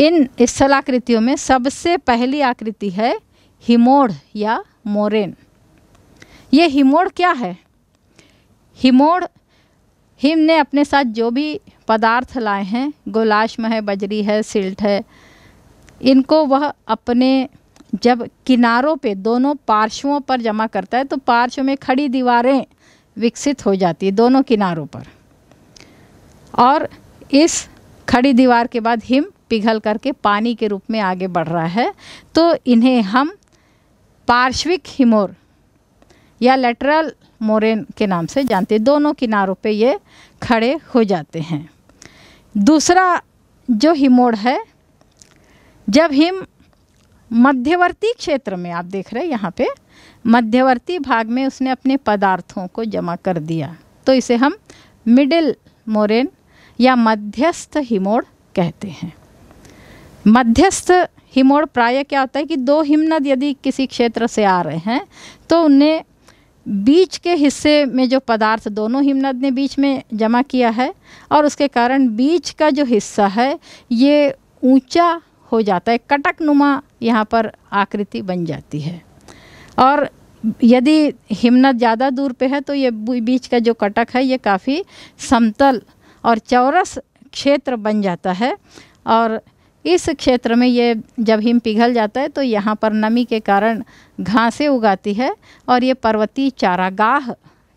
इन स्थलाकृतियों में सबसे पहली आकृति है हिमोड़ या मोरेन ये हिमोड़ क्या है हिमोड़ हिम ने अपने साथ जो भी पदार्थ लाए हैं गोलाश्म है बजरी है सिल्ट है इनको वह अपने जब किनारों पे दोनों पार्श्वों पर जमा करता है तो पार्श्व में खड़ी दीवारें विकसित हो जाती है दोनों किनारों पर और इस खड़ी दीवार के बाद हिम पिघल करके पानी के रूप में आगे बढ़ रहा है तो इन्हें हम पार्श्विक हिमोर या लेटरल मोरेन के नाम से जानते हैं दोनों किनारों पे ये खड़े हो जाते हैं दूसरा जो हिमोड़ है जब हिम मध्यवर्ती क्षेत्र में आप देख रहे हैं यहाँ पे मध्यवर्ती भाग में उसने अपने पदार्थों को जमा कर दिया तो इसे हम मिडिल मोरेन या मध्यस्थ हिमोड़ कहते हैं मध्यस्थ हिमोड़ प्राय क्या होता है कि दो हिमनद यदि किसी क्षेत्र से आ रहे हैं तो उन्हें बीच के हिस्से में जो पदार्थ दोनों हिमनद ने बीच में जमा किया है और उसके कारण बीच का जो हिस्सा है ये ऊंचा हो जाता है कटक नुमा यहाँ पर आकृति बन जाती है और यदि हिमनद ज़्यादा दूर पे है तो ये बीच का जो कटक है ये काफ़ी समतल और चौरस क्षेत्र बन जाता है और इस क्षेत्र में ये जब हिम पिघल जाता है तो यहाँ पर नमी के कारण घासें उगाती है और ये पर्वतीय चारागाह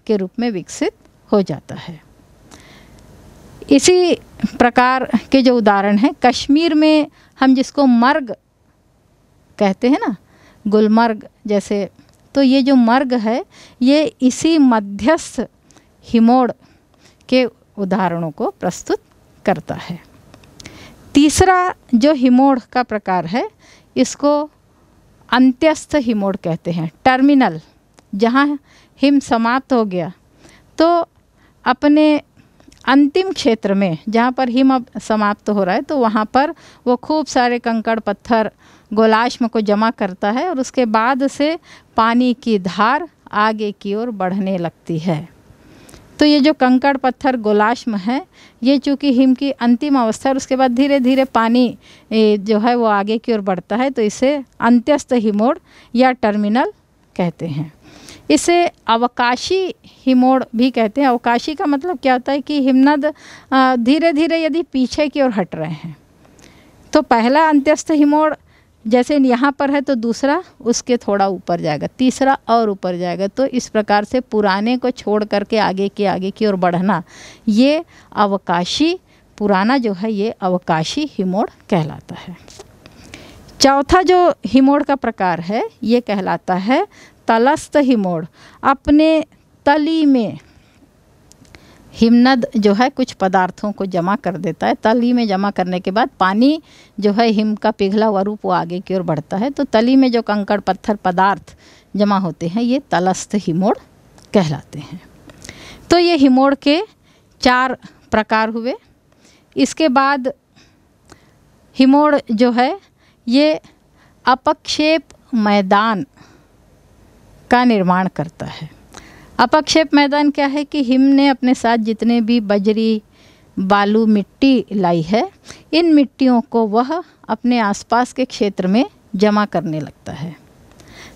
के रूप में विकसित हो जाता है इसी प्रकार के जो उदाहरण हैं कश्मीर में हम जिसको मर्ग कहते हैं ना गुलमर्ग जैसे तो ये जो मर्ग है ये इसी मध्यस्थ हिमोड़ के उदाहरणों को प्रस्तुत करता है तीसरा जो हिमोड़ का प्रकार है इसको अंत्यस्थ हिमोड़ कहते हैं टर्मिनल जहाँ हिम समाप्त हो गया तो अपने अंतिम क्षेत्र में जहाँ पर हिम अब समाप्त हो रहा है तो वहाँ पर वो खूब सारे कंकड़ पत्थर गोलाश्म को जमा करता है और उसके बाद से पानी की धार आगे की ओर बढ़ने लगती है तो ये जो कंकड़ पत्थर गोलाश्म है ये चूँकि हिम की अंतिम अवस्था है उसके बाद धीरे धीरे पानी जो है वो आगे की ओर बढ़ता है तो इसे अंत्यस्त हिमोड़ या टर्मिनल कहते हैं इसे अवकाशी हिमोड़ भी कहते हैं अवकाशी का मतलब क्या होता है कि हिमनद धीरे धीरे यदि पीछे की ओर हट रहे हैं तो पहला अंत्यस्थ हिमोड़ जैसे यहाँ पर है तो दूसरा उसके थोड़ा ऊपर जाएगा तीसरा और ऊपर जाएगा तो इस प्रकार से पुराने को छोड़ करके आगे के आगे की ओर बढ़ना ये अवकाशी पुराना जो है ये अवकाशी हिमोड़ कहलाता है चौथा जो हिमोड़ का प्रकार है ये कहलाता है तलस्त हिमोड़ अपने तली में हिमनद जो है कुछ पदार्थों को जमा कर देता है तली में जमा करने के बाद पानी जो है हिम का पिघला हुआ रूप वो आगे की ओर बढ़ता है तो तली में जो कंकड़ पत्थर पदार्थ जमा होते हैं ये तलस्थ हिमोड़ कहलाते हैं तो ये हिमोड़ के चार प्रकार हुए इसके बाद हिमोड़ जो है ये अपक्षेप मैदान का निर्माण करता है अपक्षेप मैदान क्या है कि हिम ने अपने साथ जितने भी बजरी बालू मिट्टी लाई है इन मिट्टियों को वह अपने आसपास के क्षेत्र में जमा करने लगता है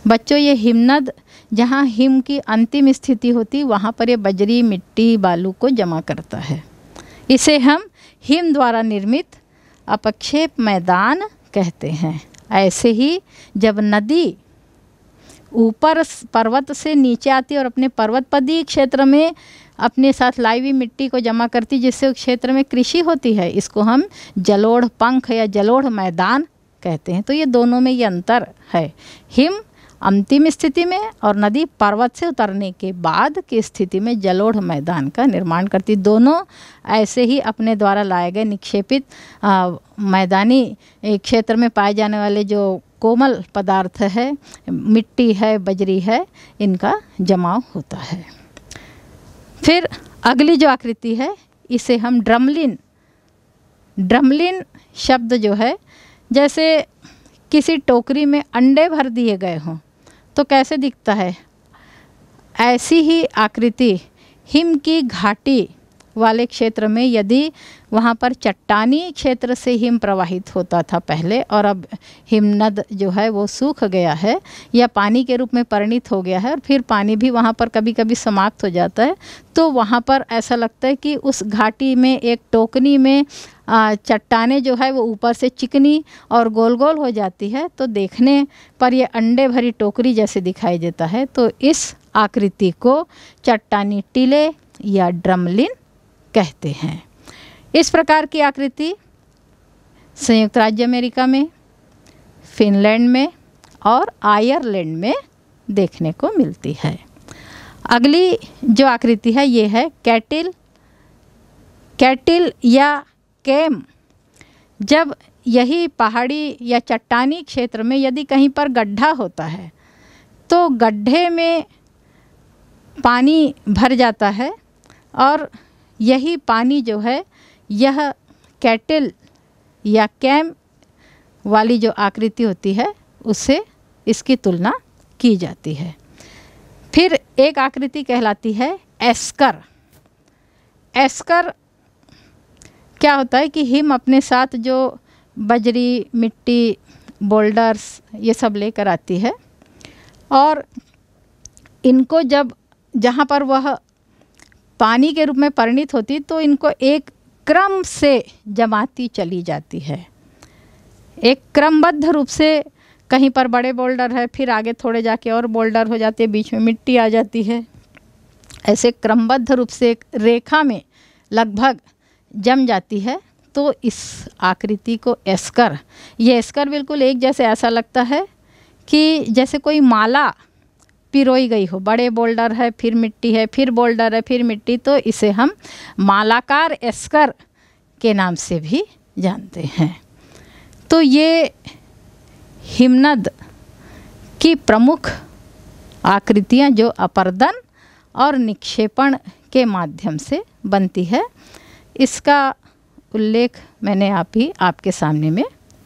बच्चों ये हिमनद जहाँ हिम की अंतिम स्थिति होती वहाँ पर ये बजरी मिट्टी बालू को जमा करता है इसे हम हिम द्वारा निर्मित अपक्षेप मैदान कहते हैं ऐसे ही जब नदी ऊपर पर्वत से नीचे आती है और अपने पर्वतपदी क्षेत्र में अपने साथ लाई हुई मिट्टी को जमा करती जिससे उस क्षेत्र में कृषि होती है इसको हम जलोढ़ पंख या जलोढ़ मैदान कहते हैं तो ये दोनों में ये अंतर है हिम अंतिम स्थिति में और नदी पर्वत से उतरने के बाद की स्थिति में जलोढ़ मैदान का निर्माण करती दोनों ऐसे ही अपने द्वारा लाए गए निक्षेपित मैदानी क्षेत्र में पाए जाने वाले जो कोमल पदार्थ है मिट्टी है बजरी है इनका जमाव होता है फिर अगली जो आकृति है इसे हम ड्रमलिन ड्रमलिन शब्द जो है जैसे किसी टोकरी में अंडे भर दिए गए हों तो कैसे दिखता है ऐसी ही आकृति हिम की घाटी वाले क्षेत्र में यदि वहाँ पर चट्टानी क्षेत्र से हिम प्रवाहित होता था पहले और अब हिमनद जो है वो सूख गया है या पानी के रूप में परिणित हो गया है और फिर पानी भी वहाँ पर कभी कभी समाप्त हो जाता है तो वहाँ पर ऐसा लगता है कि उस घाटी में एक टोकनी में चट्टाने जो है वो ऊपर से चिकनी और गोल गोल हो जाती है तो देखने पर यह अंडे भरी टोकरी जैसे दिखाई देता है तो इस आकृति को चट्टानी टीले या ड्रमलिन कहते हैं इस प्रकार की आकृति संयुक्त राज्य अमेरिका में फिनलैंड में और आयरलैंड में देखने को मिलती है अगली जो आकृति है ये है कैटिल कैटिल या कैम जब यही पहाड़ी या चट्टानी क्षेत्र में यदि कहीं पर गड्ढा होता है तो गड्ढे में पानी भर जाता है और यही पानी जो है यह कैटल या कैम वाली जो आकृति होती है उससे इसकी तुलना की जाती है फिर एक आकृति कहलाती है एस्कर एस्कर क्या होता है कि हिम अपने साथ जो बजरी मिट्टी बोल्डर्स ये सब लेकर आती है और इनको जब जहाँ पर वह पानी के रूप में परिणित होती तो इनको एक क्रम से जमाती चली जाती है एक क्रमबद्ध रूप से कहीं पर बड़े बोल्डर है फिर आगे थोड़े जाके और बोल्डर हो जाते हैं बीच में मिट्टी आ जाती है ऐसे क्रमबद्ध रूप से एक रेखा में लगभग जम जाती है तो इस आकृति को एस्कर ये एस्कर बिल्कुल एक जैसे ऐसा लगता है कि जैसे कोई माला पिरोई गई हो बड़े बोल्डर है फिर मिट्टी है फिर बोल्डर है फिर मिट्टी तो इसे हम मालाकार एस्कर के नाम से भी जानते हैं तो ये हिमनद की प्रमुख आकृतियाँ जो अपर्दन और निक्षेपण के माध्यम से बनती है इसका उल्लेख मैंने आप ही आपके सामने में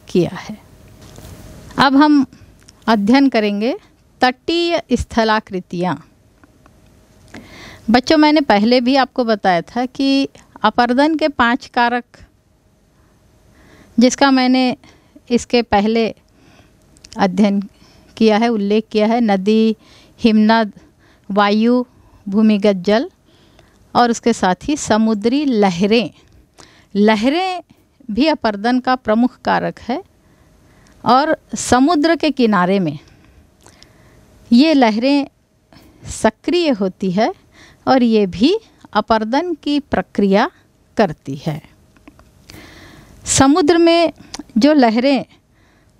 किया है अब हम अध्ययन करेंगे तटीय स्थलाकृतियाँ बच्चों मैंने पहले भी आपको बताया था कि अपर्दन के पांच कारक जिसका मैंने इसके पहले अध्ययन किया है उल्लेख किया है नदी हिमनद वायु भूमिगत जल और उसके साथ ही समुद्री लहरें लहरें भी अपर्दन का प्रमुख कारक है और समुद्र के किनारे में ये लहरें सक्रिय होती है और ये भी अपर्दन की प्रक्रिया करती है समुद्र में जो लहरें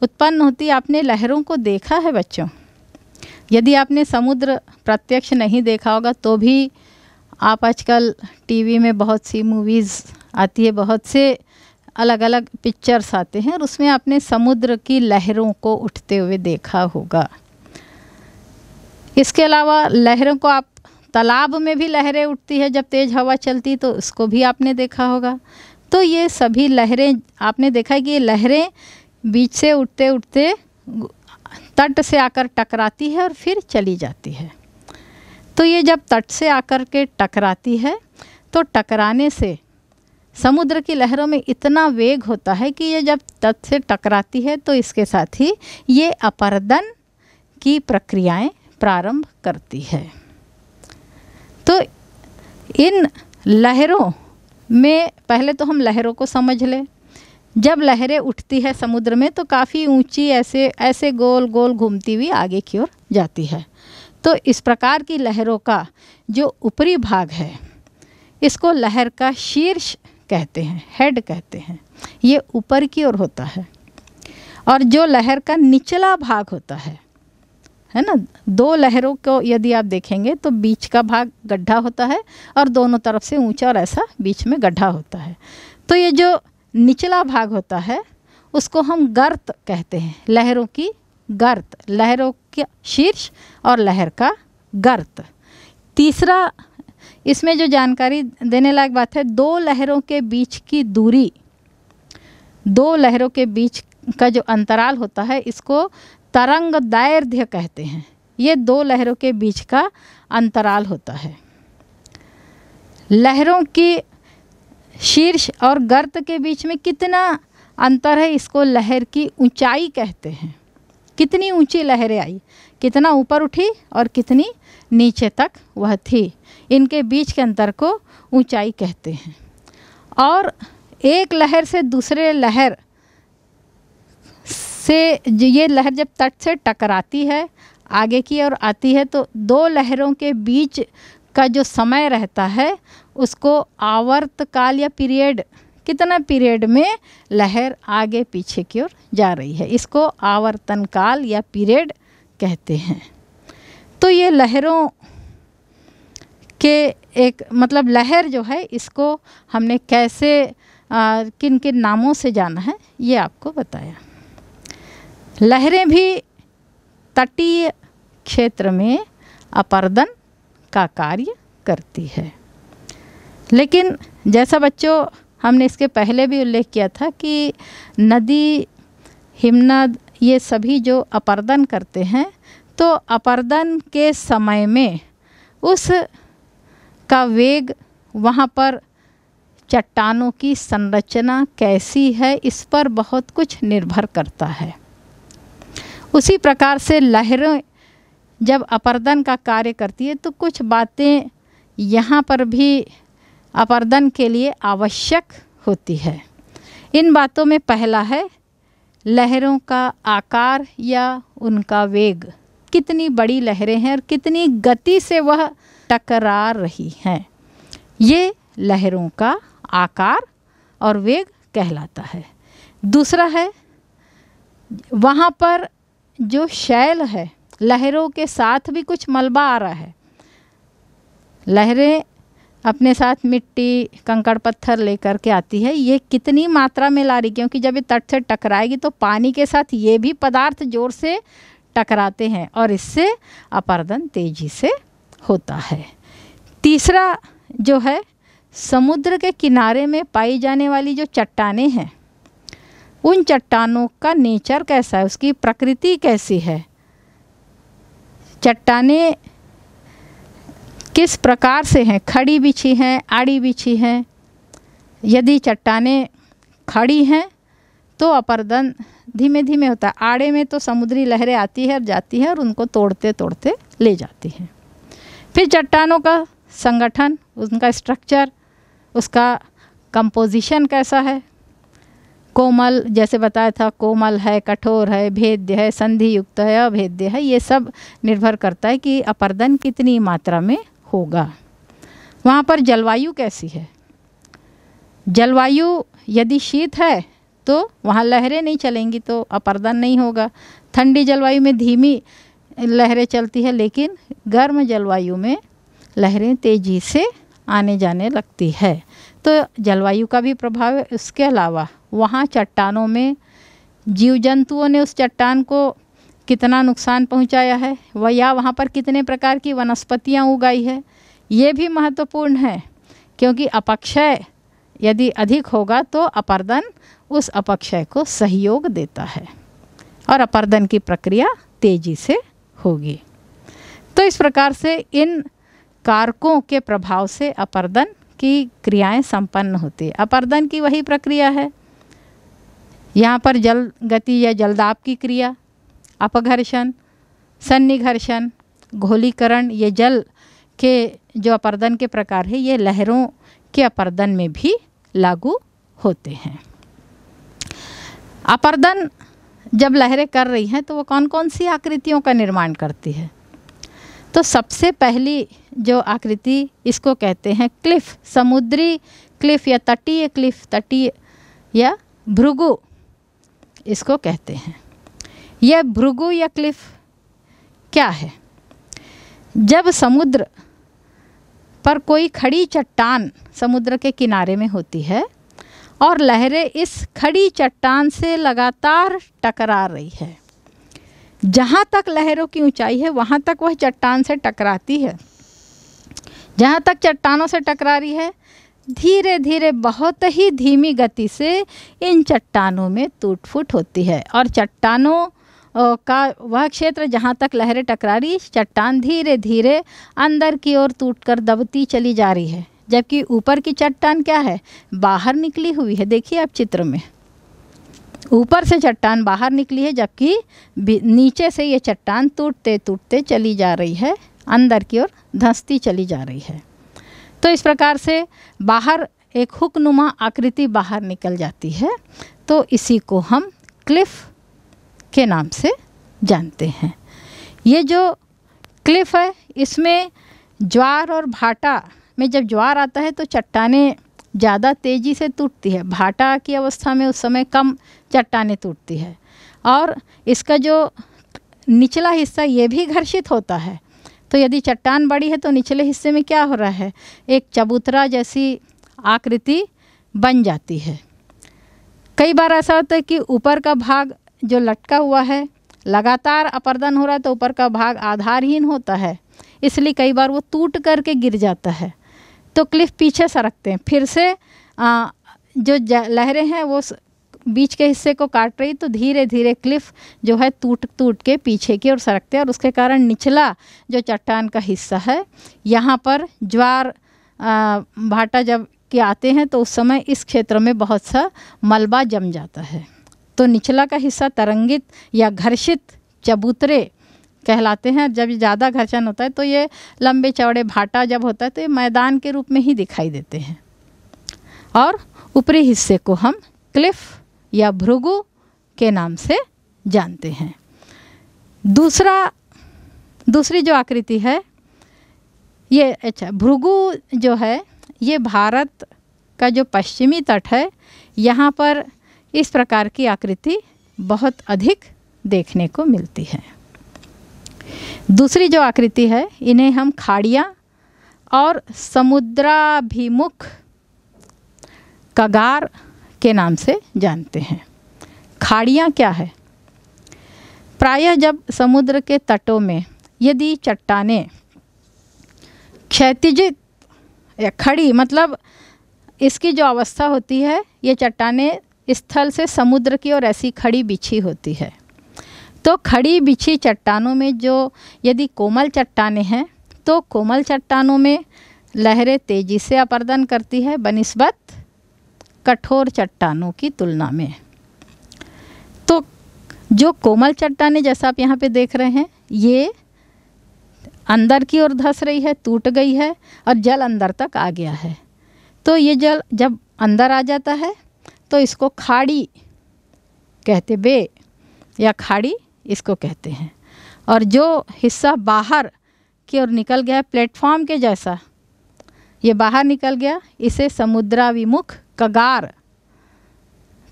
उत्पन्न होती आपने लहरों को देखा है बच्चों यदि आपने समुद्र प्रत्यक्ष नहीं देखा होगा तो भी आप आजकल टीवी में बहुत सी मूवीज़ आती है बहुत से अलग अलग पिक्चर्स आते हैं और उसमें आपने समुद्र की लहरों को उठते हुए देखा होगा इसके अलावा लहरों को आप तालाब में भी लहरें उठती है जब तेज़ हवा चलती तो उसको भी आपने देखा होगा तो ये सभी लहरें आपने देखा है कि ये लहरें बीच से उठते उठते तट से आकर टकराती है और फिर चली जाती है तो ये जब तट से आकर के टकराती है तो टकराने से समुद्र की लहरों में इतना वेग होता है कि ये जब तट से टकराती है तो इसके साथ ही ये अपरदन की प्रक्रियाएं प्रारंभ करती है तो इन लहरों में पहले तो हम लहरों को समझ लें जब लहरें उठती है समुद्र में तो काफ़ी ऊंची ऐसे ऐसे गोल गोल घूमती हुई आगे की ओर जाती है तो इस प्रकार की लहरों का जो ऊपरी भाग है इसको लहर का शीर्ष कहते हैं हेड कहते हैं ये ऊपर की ओर होता है और जो लहर का निचला भाग होता है है ना दो लहरों को यदि आप देखेंगे तो बीच का भाग गड्ढा होता है और दोनों तरफ से ऊंचा और ऐसा बीच में गड्ढा होता है तो ये जो निचला भाग होता है उसको हम गर्त कहते हैं लहरों की गर्त लहरों का शीर्ष और लहर का गर्त तीसरा इसमें जो जानकारी देने लायक बात है दो लहरों के बीच की दूरी दो लहरों के बीच का जो अंतराल होता है इसको तरंग दैर्ध्य कहते हैं ये दो लहरों के बीच का अंतराल होता है लहरों की शीर्ष और गर्त के बीच में कितना अंतर है इसको लहर की ऊंचाई कहते हैं कितनी ऊंची लहरें आई कितना ऊपर उठी और कितनी नीचे तक वह थी इनके बीच के अंतर को ऊंचाई कहते हैं और एक लहर से दूसरे लहर से ये लहर जब तट से टकराती है आगे की ओर आती है तो दो लहरों के बीच का जो समय रहता है उसको आवर्त काल या पीरियड कितना पीरियड में लहर आगे पीछे की ओर जा रही है इसको आवर्तन काल या पीरियड कहते हैं तो ये लहरों के एक मतलब लहर जो है इसको हमने कैसे आ, किन किन नामों से जाना है ये आपको बताया लहरें भी तटीय क्षेत्र में अपर्दन का कार्य करती है लेकिन जैसा बच्चों हमने इसके पहले भी उल्लेख किया था कि नदी हिमनद ये सभी जो अपर्दन करते हैं तो अपर्दन के समय में उस का वेग वहाँ पर चट्टानों की संरचना कैसी है इस पर बहुत कुछ निर्भर करता है उसी प्रकार से लहरें जब अपर्दन का कार्य करती है तो कुछ बातें यहाँ पर भी अपर्दन के लिए आवश्यक होती है इन बातों में पहला है लहरों का आकार या उनका वेग कितनी बड़ी लहरें हैं और कितनी गति से वह टकरा रही हैं ये लहरों का आकार और वेग कहलाता है दूसरा है वहाँ पर जो शैल है लहरों के साथ भी कुछ मलबा आ रहा है लहरें अपने साथ मिट्टी कंकड़ पत्थर लेकर के आती है ये कितनी मात्रा में ला रही क्योंकि जब ये तट से टकराएगी तो पानी के साथ ये भी पदार्थ जोर से टकराते हैं और इससे अपर्दन तेजी से होता है तीसरा जो है समुद्र के किनारे में पाई जाने वाली जो चट्टाने हैं उन चट्टानों का नेचर कैसा है उसकी प्रकृति कैसी है चट्टाने किस प्रकार से हैं खड़ी बिछी हैं आड़ी बिछी हैं यदि चट्टाने खड़ी हैं तो अपरदन धीमे धीमे होता है आड़े में तो समुद्री लहरें आती है और जाती है और उनको तोड़ते तोड़ते ले जाती हैं फिर चट्टानों का संगठन उनका स्ट्रक्चर उसका कंपोजिशन कैसा है कोमल जैसे बताया था कोमल है कठोर है भेद्य है संधि युक्त है अभेद्य है ये सब निर्भर करता है कि अपर्दन कितनी मात्रा में होगा वहाँ पर जलवायु कैसी है जलवायु यदि शीत है तो वहाँ लहरें नहीं चलेंगी तो अपर्दन नहीं होगा ठंडी जलवायु में धीमी लहरें चलती है लेकिन गर्म जलवायु में लहरें तेज़ी से आने जाने लगती है तो जलवायु का भी प्रभाव है उसके अलावा वहाँ चट्टानों में जीव जंतुओं ने उस चट्टान को कितना नुकसान पहुँचाया है व या वहाँ पर कितने प्रकार की वनस्पतियाँ उगाई है ये भी महत्वपूर्ण है क्योंकि अपक्षय यदि अधिक होगा तो अपर्दन उस अपक्षय को सहयोग देता है और अपर्दन की प्रक्रिया तेजी से होगी तो इस प्रकार से इन कारकों के प्रभाव से अपर्दन की क्रियाएं संपन्न होती है अपर्दन की वही प्रक्रिया है यहाँ पर जल गति या जलदाप की क्रिया अपघर्षण सन्निघर्षण घोलीकरण ये जल के जो अपर्दन के प्रकार है ये लहरों के अपर्दन में भी लागू होते हैं अपर्दन जब लहरें कर रही हैं तो वो कौन कौन सी आकृतियों का निर्माण करती है तो सबसे पहली जो आकृति इसको कहते हैं क्लिफ़ समुद्री क्लिफ़ या तटीय क्लिफ़ तटीय या भृगु इसको कहते हैं यह भृगु या क्लिफ क्या है जब समुद्र पर कोई खड़ी चट्टान समुद्र के किनारे में होती है और लहरें इस खड़ी चट्टान से लगातार टकरा रही है जहाँ तक लहरों की ऊंचाई है वहाँ तक वह चट्टान से टकराती है जहाँ तक चट्टानों से टकरा रही है धीरे धीरे बहुत ही धीमी गति से इन चट्टानों में टूट फूट होती है और चट्टानों का वह क्षेत्र जहाँ तक लहरें टकरा रही चट्टान धीरे धीरे अंदर की ओर टूट कर दबती चली जा रही है जबकि ऊपर की चट्टान क्या है बाहर निकली हुई है देखिए आप चित्र में ऊपर से चट्टान बाहर निकली है जबकि नीचे से ये चट्टान टूटते टूटते चली जा रही है अंदर की ओर धंसती चली जा रही है तो इस प्रकार से बाहर एक हुक्नुमा आकृति बाहर निकल जाती है तो इसी को हम क्लिफ़ के नाम से जानते हैं ये जो क्लिफ़ है इसमें ज्वार और भाटा में जब ज्वार आता है तो चट्टाने ज़्यादा तेज़ी से टूटती है भाटा की अवस्था में उस समय कम चट्टाने टूटती है और इसका जो निचला हिस्सा ये भी घर्षित होता है तो यदि चट्टान बड़ी है तो निचले हिस्से में क्या हो रहा है एक चबूतरा जैसी आकृति बन जाती है कई बार ऐसा होता है कि ऊपर का भाग जो लटका हुआ है लगातार अपर्दन हो रहा है तो ऊपर का भाग आधारहीन होता है इसलिए कई बार वो टूट करके गिर जाता है तो क्लिफ पीछे सरकते हैं फिर से आ, जो लहरें हैं वो बीच के हिस्से को काट रही तो धीरे धीरे क्लिफ जो है टूट टूट के पीछे की ओर सरकते हैं और उसके कारण निचला जो चट्टान का हिस्सा है यहाँ पर ज्वार भाटा जब के आते हैं तो उस समय इस क्षेत्र में बहुत सा मलबा जम जाता है तो निचला का हिस्सा तरंगित या घर्षित चबूतरे कहलाते हैं जब ज़्यादा घर्षण होता है तो ये लंबे चौड़े भाटा जब होता है तो ये मैदान के रूप में ही दिखाई देते हैं और ऊपरी हिस्से को हम क्लिफ़ या भृगु के नाम से जानते हैं दूसरा दूसरी जो आकृति है ये अच्छा भृगु जो है ये भारत का जो पश्चिमी तट है यहाँ पर इस प्रकार की आकृति बहुत अधिक देखने को मिलती है दूसरी जो आकृति है इन्हें हम खाड़ियाँ और समुद्राभिमुख कगार के नाम से जानते हैं खाड़ियाँ क्या है प्रायः जब समुद्र के तटों में यदि चट्टाने क्षतिजित या खड़ी मतलब इसकी जो अवस्था होती है ये चट्टाने स्थल से समुद्र की ओर ऐसी खड़ी बिछी होती है तो खड़ी बिछी चट्टानों में जो यदि कोमल चट्टाने हैं तो कोमल चट्टानों में लहरें तेज़ी से अपर्दन करती है बनस्बत कठोर चट्टानों की तुलना में तो जो कोमल चट्टाने जैसा आप यहाँ पे देख रहे हैं ये अंदर की ओर धस रही है टूट गई है और जल अंदर तक आ गया है तो ये जल जब अंदर आ जाता है तो इसको खाड़ी कहते बे या खाड़ी इसको कहते हैं और जो हिस्सा बाहर की ओर निकल गया है प्लेटफॉर्म के जैसा ये बाहर निकल गया इसे समुद्राभिमुख कगार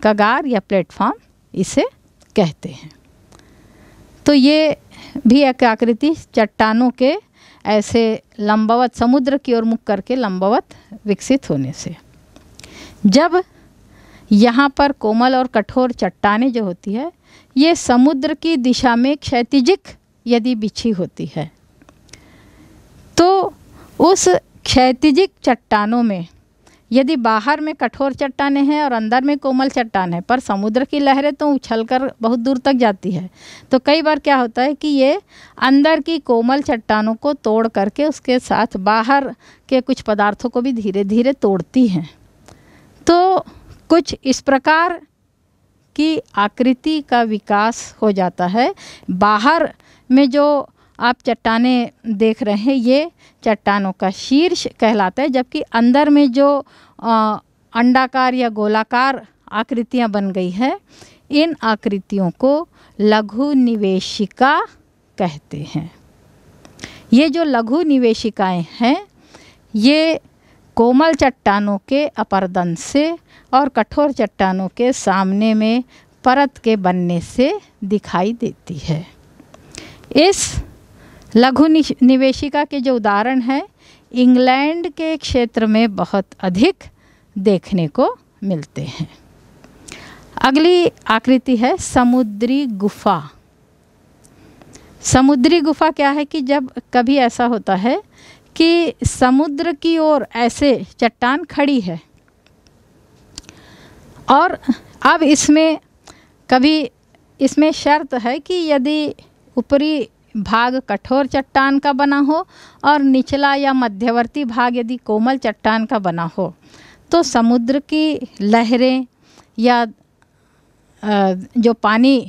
कगार या प्लेटफॉर्म इसे कहते हैं तो ये भी एक आकृति चट्टानों के ऐसे लंबावत समुद्र की ओर मुख करके लंबावत विकसित होने से जब यहाँ पर कोमल और कठोर चट्टाने जो होती है ये समुद्र की दिशा में क्षैतिजिक यदि बिछी होती है तो उस क्षैतिजिक चट्टानों में यदि बाहर में कठोर चट्टाने हैं और अंदर में कोमल चट्टान है पर समुद्र की लहरें तो उछल कर बहुत दूर तक जाती है तो कई बार क्या होता है कि ये अंदर की कोमल चट्टानों को तोड़ करके उसके साथ बाहर के कुछ पदार्थों को भी धीरे धीरे तोड़ती हैं तो कुछ इस प्रकार की आकृति का विकास हो जाता है बाहर में जो आप चट्टाने देख रहे हैं ये चट्टानों का शीर्ष कहलाता है जबकि अंदर में जो अंडाकार या गोलाकार आकृतियां बन गई है इन आकृतियों को लघु निवेशिका कहते हैं ये जो लघु निवेशिकाएं हैं ये कोमल चट्टानों के अपरदन से और कठोर चट्टानों के सामने में परत के बनने से दिखाई देती है इस लघु निवेशिका के जो उदाहरण हैं इंग्लैंड के क्षेत्र में बहुत अधिक देखने को मिलते हैं अगली आकृति है समुद्री गुफा समुद्री गुफा क्या है कि जब कभी ऐसा होता है कि समुद्र की ओर ऐसे चट्टान खड़ी है और अब इसमें कभी इसमें शर्त है कि यदि ऊपरी भाग कठोर चट्टान का बना हो और निचला या मध्यवर्ती भाग यदि कोमल चट्टान का बना हो तो समुद्र की लहरें या जो पानी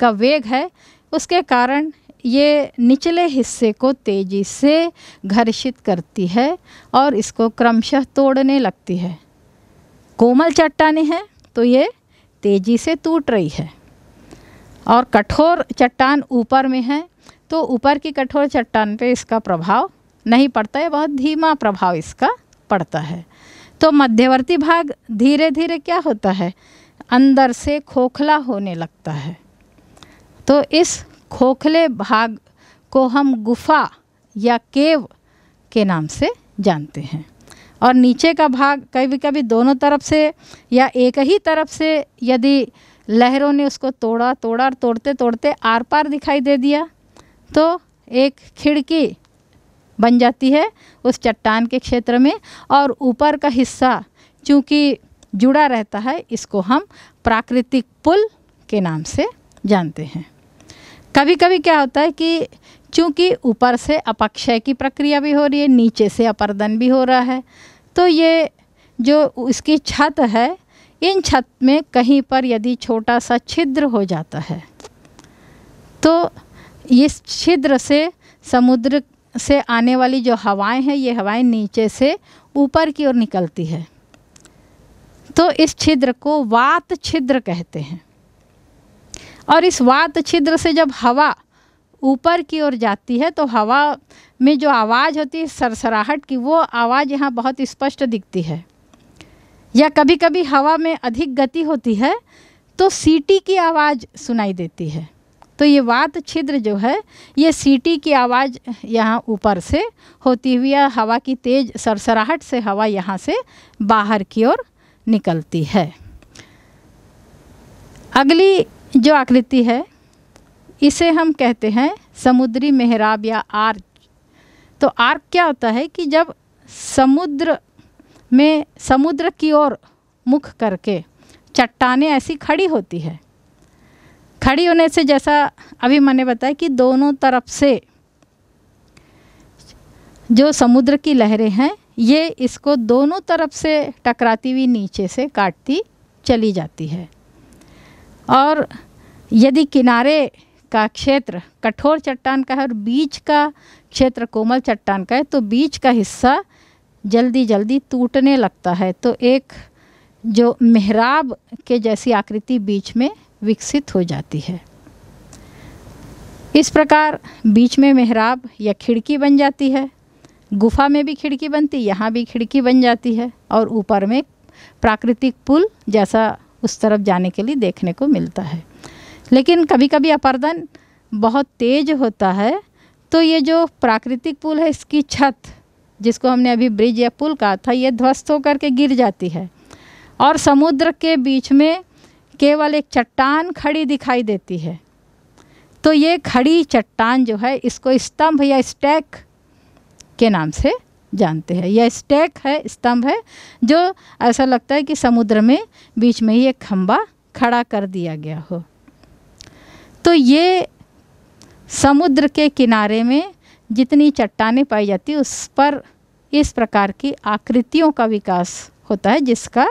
का वेग है उसके कारण ये निचले हिस्से को तेज़ी से घर्षित करती है और इसको क्रमशः तोड़ने लगती है कोमल चट्टाने हैं तो ये तेज़ी से टूट रही है और कठोर चट्टान ऊपर में है तो ऊपर की कठोर चट्टान पे इसका प्रभाव नहीं पड़ता है बहुत धीमा प्रभाव इसका पड़ता है तो मध्यवर्ती भाग धीरे धीरे क्या होता है अंदर से खोखला होने लगता है तो इस खोखले भाग को हम गुफा या केव के नाम से जानते हैं और नीचे का भाग कभी कभी दोनों तरफ से या एक ही तरफ से यदि लहरों ने उसको तोड़ा तोड़ा और तोड़ते तोड़ते आर पार दिखाई दे दिया तो एक खिड़की बन जाती है उस चट्टान के क्षेत्र में और ऊपर का हिस्सा चूँकि जुड़ा रहता है इसको हम प्राकृतिक पुल के नाम से जानते हैं कभी कभी क्या होता है कि चूँकि ऊपर से अपक्षय की प्रक्रिया भी हो रही है नीचे से अपर्दन भी हो रहा है तो ये जो इसकी छत है इन छत में कहीं पर यदि छोटा सा छिद्र हो जाता है तो इस छिद्र से समुद्र से आने वाली जो हवाएं हैं ये हवाएं नीचे से ऊपर की ओर निकलती है तो इस छिद्र को वात छिद्र कहते हैं और इस वात छिद्र से जब हवा ऊपर की ओर जाती है तो हवा में जो आवाज़ होती है सरसराहट की वो आवाज़ यहाँ बहुत स्पष्ट दिखती है या कभी कभी हवा में अधिक गति होती है तो सीटी की आवाज़ सुनाई देती है तो ये वात छिद्र जो है ये सीटी की आवाज़ यहाँ ऊपर से होती हुई या हवा की तेज़ सरसराहट से हवा यहाँ से बाहर की ओर निकलती है अगली जो आकृति है इसे हम कहते हैं समुद्री मेहराब या आर्क तो आर्क क्या होता है कि जब समुद्र में समुद्र की ओर मुख करके चट्टाने ऐसी खड़ी होती है खड़ी होने से जैसा अभी मैंने बताया कि दोनों तरफ से जो समुद्र की लहरें हैं ये इसको दोनों तरफ से टकराती हुई नीचे से काटती चली जाती है और यदि किनारे का क्षेत्र कठोर चट्टान का है और बीच का क्षेत्र कोमल चट्टान का है तो बीच का हिस्सा जल्दी जल्दी टूटने लगता है तो एक जो मेहराब के जैसी आकृति बीच में विकसित हो जाती है इस प्रकार बीच में मेहराब या खिड़की बन जाती है गुफा में भी खिड़की बनती यहाँ भी खिड़की बन जाती है और ऊपर में प्राकृतिक पुल जैसा उस तरफ जाने के लिए देखने को मिलता है लेकिन कभी कभी अपर्दन बहुत तेज होता है तो ये जो प्राकृतिक पुल है इसकी छत जिसको हमने अभी ब्रिज या पुल कहा था ये ध्वस्त होकर के गिर जाती है और समुद्र के बीच में केवल एक चट्टान खड़ी दिखाई देती है तो ये खड़ी चट्टान जो है इसको स्तंभ या स्टैक के नाम से जानते हैं यह स्टैक है स्तंभ है जो ऐसा लगता है कि समुद्र में बीच में ही एक खम्बा खड़ा कर दिया गया हो तो ये समुद्र के किनारे में जितनी चट्टाने पाई जाती है उस पर इस प्रकार की आकृतियों का विकास होता है जिसका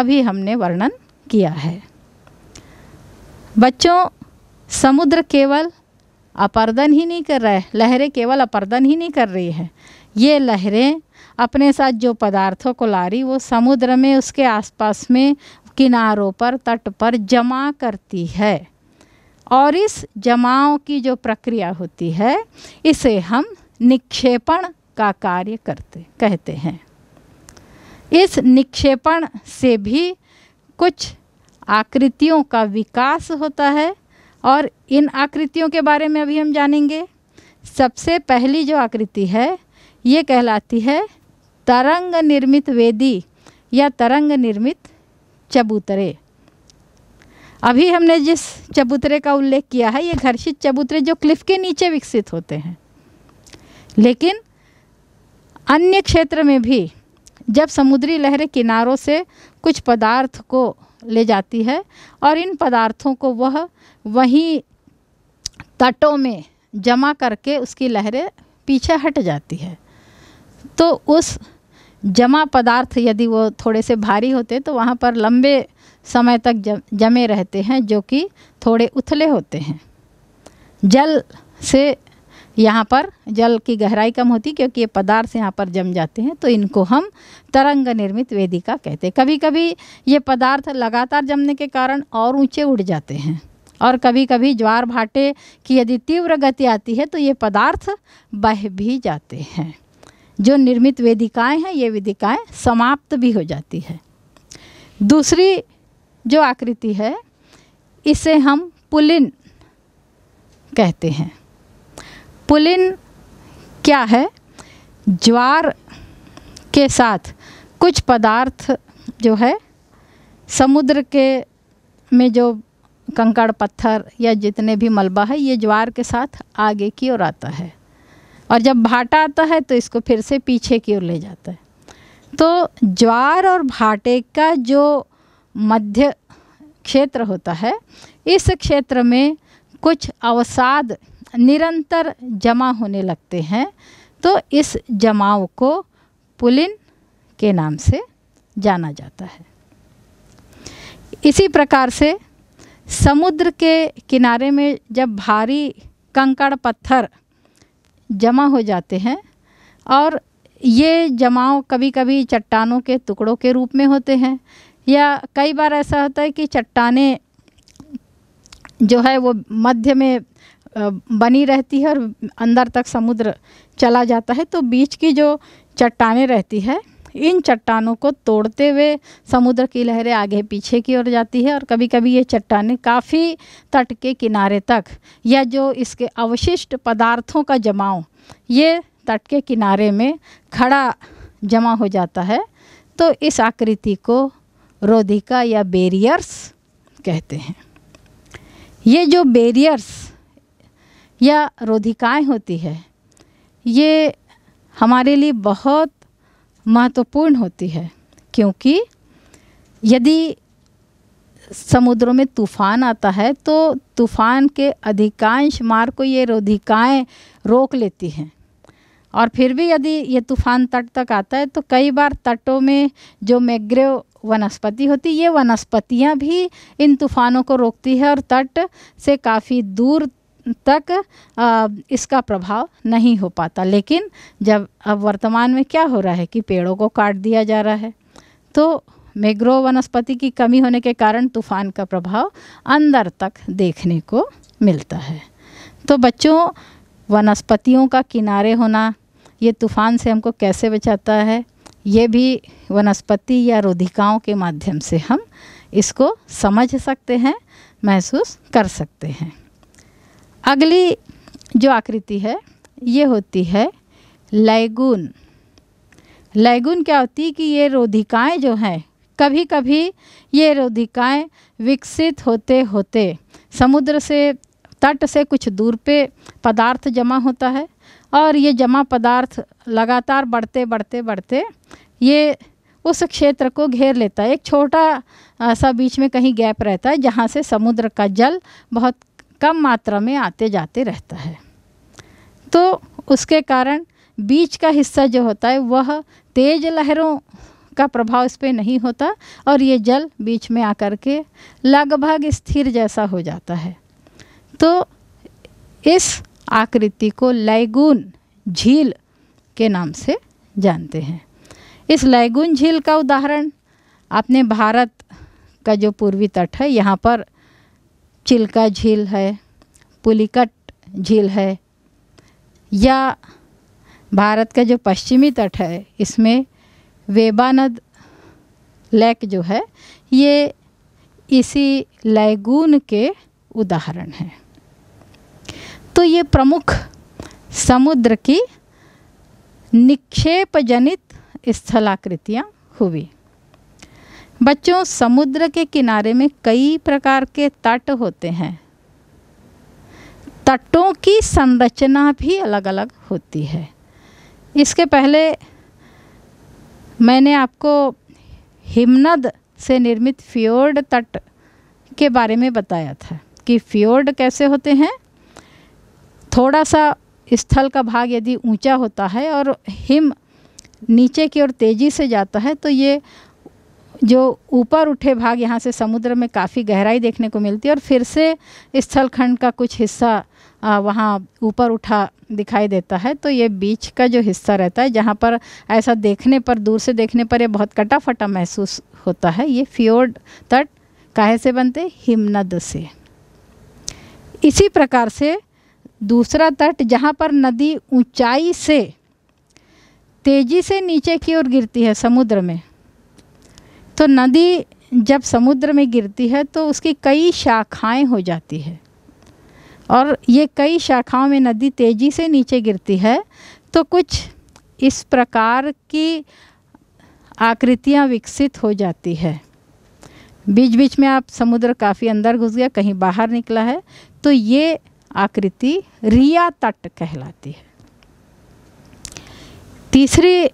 अभी हमने वर्णन किया है बच्चों समुद्र केवल अपर्दन ही नहीं कर रहा है लहरें केवल अपर्दन ही नहीं कर रही है ये लहरें अपने साथ जो पदार्थों को ला रही वो समुद्र में उसके आसपास में किनारों पर तट पर जमा करती है और इस जमाव की जो प्रक्रिया होती है इसे हम निक्षेपण का कार्य करते कहते हैं इस निक्षेपण से भी कुछ आकृतियों का विकास होता है और इन आकृतियों के बारे में अभी हम जानेंगे सबसे पहली जो आकृति है ये कहलाती है तरंग निर्मित वेदी या तरंग निर्मित चबूतरे अभी हमने जिस चबूतरे का उल्लेख किया है ये घर्षित चबूतरे जो क्लिफ के नीचे विकसित होते हैं लेकिन अन्य क्षेत्र में भी जब समुद्री लहरें किनारों से कुछ पदार्थ को ले जाती है और इन पदार्थों को वह वहीं तटों में जमा करके उसकी लहरें पीछे हट जाती है तो उस जमा पदार्थ यदि वो थोड़े से भारी होते तो वहाँ पर लंबे समय तक जमे रहते हैं जो कि थोड़े उथले होते हैं जल से यहाँ पर जल की गहराई कम होती क्योंकि ये पदार्थ यहाँ पर जम जाते हैं तो इनको हम तरंग निर्मित वेदिका कहते हैं कभी कभी ये पदार्थ लगातार जमने के कारण और ऊंचे उड़ जाते हैं और कभी कभी ज्वार भाटे की यदि तीव्र गति आती है तो ये पदार्थ बह भी जाते हैं जो निर्मित वेदिकाएं हैं ये वेदिकाएं समाप्त भी हो जाती है दूसरी जो आकृति है इसे हम पुलिन कहते हैं पुलिन क्या है ज्वार के साथ कुछ पदार्थ जो है समुद्र के में जो कंकड़ पत्थर या जितने भी मलबा है ये ज्वार के साथ आगे की ओर आता है और जब भाटा आता है तो इसको फिर से पीछे की ओर ले जाता है तो ज्वार और भाटे का जो मध्य क्षेत्र होता है इस क्षेत्र में कुछ अवसाद निरंतर जमा होने लगते हैं तो इस जमाव को पुलिन के नाम से जाना जाता है इसी प्रकार से समुद्र के किनारे में जब भारी कंकड़ पत्थर जमा हो जाते हैं और ये जमाव कभी कभी चट्टानों के टुकड़ों के रूप में होते हैं या कई बार ऐसा होता है कि चट्टाने जो है वो मध्य में बनी रहती है और अंदर तक समुद्र चला जाता है तो बीच की जो चट्टाने रहती है इन चट्टानों को तोड़ते हुए समुद्र की लहरें आगे पीछे की ओर जाती है और कभी कभी ये चट्टाने काफ़ी तट के किनारे तक या जो इसके अवशिष्ट पदार्थों का जमाव ये तट के किनारे में खड़ा जमा हो जाता है तो इस आकृति को रोधिका या बेरियर्स कहते हैं ये जो बेरियर्स या रोधिकाएँ होती है ये हमारे लिए बहुत महत्वपूर्ण होती है क्योंकि यदि समुद्रों में तूफान आता है तो तूफान के अधिकांश मार्ग को ये रोधिकाएँ रोक लेती हैं और फिर भी यदि ये तूफान तट तक आता है तो कई बार तटों में जो मैग्रेव वनस्पति होती ये वनस्पतियाँ भी इन तूफानों को रोकती है और तट से काफ़ी दूर तक आ, इसका प्रभाव नहीं हो पाता लेकिन जब अब वर्तमान में क्या हो रहा है कि पेड़ों को काट दिया जा रहा है तो मेग्रो वनस्पति की कमी होने के कारण तूफान का प्रभाव अंदर तक देखने को मिलता है तो बच्चों वनस्पतियों का किनारे होना ये तूफान से हमको कैसे बचाता है ये भी वनस्पति या रुधिकाओं के माध्यम से हम इसको समझ सकते हैं महसूस कर सकते हैं अगली जो आकृति है ये होती है लैगून लैगून क्या होती है कि ये रोधिकाएं जो हैं कभी कभी ये रोधिकाएं विकसित होते होते समुद्र से तट से कुछ दूर पे पदार्थ जमा होता है और ये जमा पदार्थ लगातार बढ़ते बढ़ते बढ़ते ये उस क्षेत्र को घेर लेता है एक छोटा सा बीच में कहीं गैप रहता है जहाँ से समुद्र का जल बहुत कम मात्रा में आते जाते रहता है तो उसके कारण बीच का हिस्सा जो होता है वह तेज लहरों का प्रभाव इस पर नहीं होता और ये जल बीच में आकर के लगभग स्थिर जैसा हो जाता है तो इस आकृति को लैगून झील के नाम से जानते हैं इस लैगून झील का उदाहरण आपने भारत का जो पूर्वी तट है यहाँ पर चिल्का झील है पुलिकट झील है या भारत का जो पश्चिमी तट है इसमें वेबानद लेक जो है ये इसी लैगून के उदाहरण हैं तो ये प्रमुख समुद्र की निक्षेप जनित स्थलाकृतियाँ हुई बच्चों समुद्र के किनारे में कई प्रकार के तट होते हैं तटों की संरचना भी अलग अलग होती है इसके पहले मैंने आपको हिमनद से निर्मित फ्योर्ड तट के बारे में बताया था कि फ्योर्ड कैसे होते हैं थोड़ा सा स्थल का भाग यदि ऊंचा होता है और हिम नीचे की ओर तेज़ी से जाता है तो ये जो ऊपर उठे भाग यहाँ से समुद्र में काफ़ी गहराई देखने को मिलती है और फिर से स्थलखंड का कुछ हिस्सा वहाँ ऊपर उठा दिखाई देता है तो ये बीच का जो हिस्सा रहता है जहाँ पर ऐसा देखने पर दूर से देखने पर यह बहुत कटा फटा महसूस होता है ये फ्योर्ड तट काहे से बनते हिमनद से इसी प्रकार से दूसरा तट जहाँ पर नदी ऊंचाई से तेज़ी से नीचे की ओर गिरती है समुद्र में तो नदी जब समुद्र में गिरती है तो उसकी कई शाखाएं हो जाती है और ये कई शाखाओं में नदी तेज़ी से नीचे गिरती है तो कुछ इस प्रकार की आकृतियाँ विकसित हो जाती है बीच बीच में आप समुद्र काफ़ी अंदर घुस गया कहीं बाहर निकला है तो ये आकृति रिया तट कहलाती है तीसरी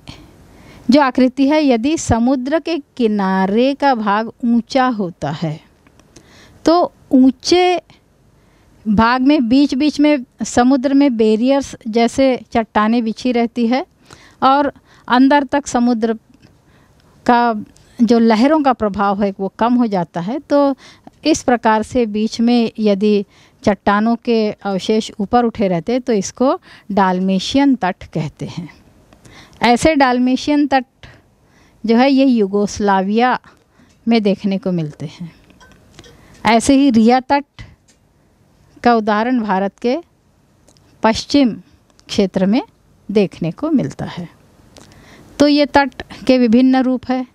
जो आकृति है यदि समुद्र के किनारे का भाग ऊंचा होता है तो ऊंचे भाग में बीच बीच में समुद्र में बेरियर्स जैसे चट्टाने बिछी रहती है और अंदर तक समुद्र का जो लहरों का प्रभाव है वो कम हो जाता है तो इस प्रकार से बीच में यदि चट्टानों के अवशेष ऊपर उठे रहते तो इसको डालमेशियन तट कहते हैं ऐसे डालमेशियन तट जो है ये युगोस्लाविया में देखने को मिलते हैं ऐसे ही रिया तट का उदाहरण भारत के पश्चिम क्षेत्र में देखने को मिलता है तो ये तट के विभिन्न रूप है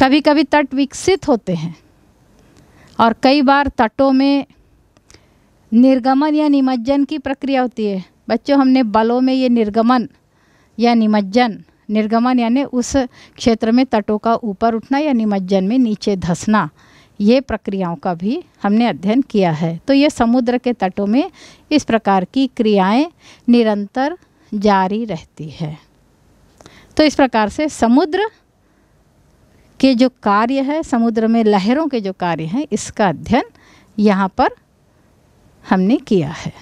कभी कभी तट विकसित होते हैं और कई बार तटों में निर्गमन या निमज्जन की प्रक्रिया होती है बच्चों हमने बलों में ये निर्गमन या निमज्जन निर्गमन यानी उस क्षेत्र में तटों का ऊपर उठना या निमज्जन में नीचे धसना ये प्रक्रियाओं का भी हमने अध्ययन किया है तो ये समुद्र के तटों में इस प्रकार की क्रियाएं निरंतर जारी रहती है तो इस प्रकार से समुद्र के जो कार्य है समुद्र में लहरों के जो कार्य हैं इसका अध्ययन यहाँ पर हमने किया है